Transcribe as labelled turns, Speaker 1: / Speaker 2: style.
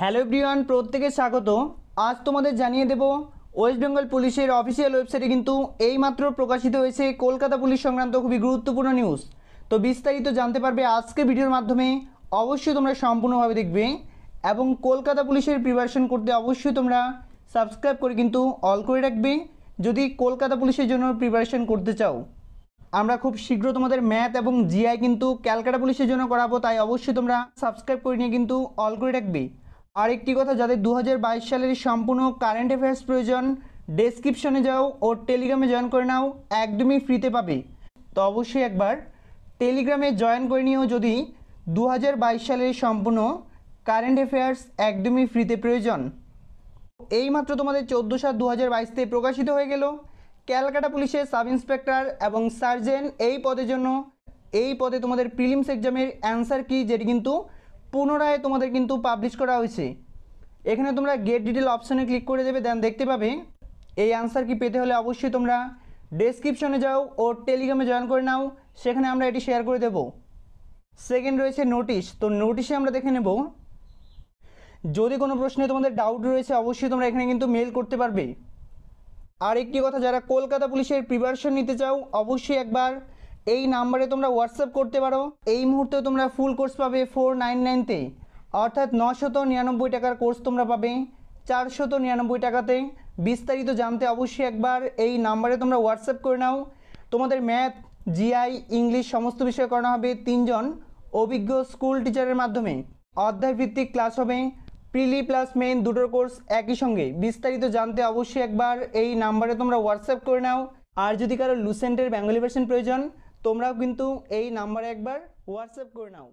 Speaker 1: hello everyone প্রত্যেকে স্বাগত আজ তোমাদের জানিয়ে দেব ওয়েস্ট বেঙ্গল পুলিশের অফিসিয়াল ওয়েবসাইটে কিন্তু এইমাত্র প্রকাশিত হয়েছে কলকাতা পুলিশ সংক্রান্ত খুবই গুরুত্বপূর্ণ নিউজ তো বিস্তারিত জানতে পারবে আজকে ভিডিওর মাধ্যমে অবশ্যই তোমরা সম্পূর্ণভাবে দেখবে এবং কলকাতা পুলিশের প্রিপারেশন করতে অবশ্যই তোমরা সাবস্ক্রাইব করে কিন্তু অল করে রাখবে যদি কলকাতা পুলিশের জন্য প্রিপারেশন করতে চাও আমরা খুব শীঘ্র তোমাদের ম্যাথ এবং জিআই কিন্তু ক্যালকাটা পুলিশের জন্য করাবো তাই অবশ্যই তোমরা সাবস্ক্রাইব করে নিয়ে কিন্তু অল করে রাখবে আরেকটি কথা যাদের দু সালের সম্পূর্ণ কারেন্ট অ্যাফেয়ার্স প্রয়োজন ডেসক্রিপশনে যাও ও টেলিগ্রামে জয়েন করে নাও একদমই ফ্রিতে পাবে তো অবশ্যই একবার টেলিগ্রামে জয়েন করে নিয়েও যদি দু সালের সম্পূর্ণ কারেন্ট অ্যাফেয়ার্স একদমই ফ্রিতে প্রয়োজন এইমাত্র তোমাদের চোদ্দো সাত দু হাজার বাইশতে প্রকাশিত হয়ে গেল ক্যালকাটা পুলিশের সাব ইন্সপেক্টর এবং সার্জেন এই পদের জন্য এই পদে তোমাদের প্রিলিমস এক্সামের অ্যান্সার কি যেটি কিন্তু পুনরায় তোমাদের কিন্তু পাবলিশ করা হয়েছে এখানে তোমরা গেট ডিটেল অপশানে ক্লিক করে দেবে দেন দেখতে পাবে এই আনসার কি পেতে হলে অবশ্যই তোমরা ডেসক্রিপশনে যাও ও টেলিগ্রামে জয়েন করে নাও সেখানে আমরা এটি শেয়ার করে দেব সেকেন্ড রয়েছে নোটিশ তো নোটিশে আমরা দেখে নেব যদি কোনো প্রশ্নে তোমাদের ডাউট রয়েছে অবশ্যই তোমরা এখানে কিন্তু মেল করতে পারবে আর একটি কথা যারা কলকাতা পুলিশের প্রিপারেশন নিতে চাও অবশ্যই একবার এই নাম্বারে তোমরা হোয়াটসঅ্যাপ করতে পারো এই মুহূর্তে তোমরা ফুল কোর্স পাবে ফোর নাইন নাইনতে অর্থাৎ নশত নিরানব্বই টাকার কোর্স তোমরা পাবে চারশত নিরানব্বই টাকাতে বিস্তারিত জানতে অবশ্যই একবার এই নাম্বারে তোমরা হোয়াটসঅ্যাপ করে নাও তোমাদের ম্যাথ জিআই ইংলিশ সমস্ত বিষয় করানো হবে তিনজন অভিজ্ঞ স্কুল টিচারের মাধ্যমে অধ্যায়ভিত্তিক ক্লাস হবে প্রিলি প্লাস মেন দুটোর কোর্স একই সঙ্গে বিস্তারিত জানতে অবশ্যই একবার এই নাম্বারে তোমরা হোয়াটসঅ্যাপ করে নাও আর যদি কারো লুসেন্টের বেঙ্গলি ভার্সন প্রয়োজন তোমরাও কিন্তু এই নাম্বারে একবার হোয়াটসঅ্যাপ করে নাও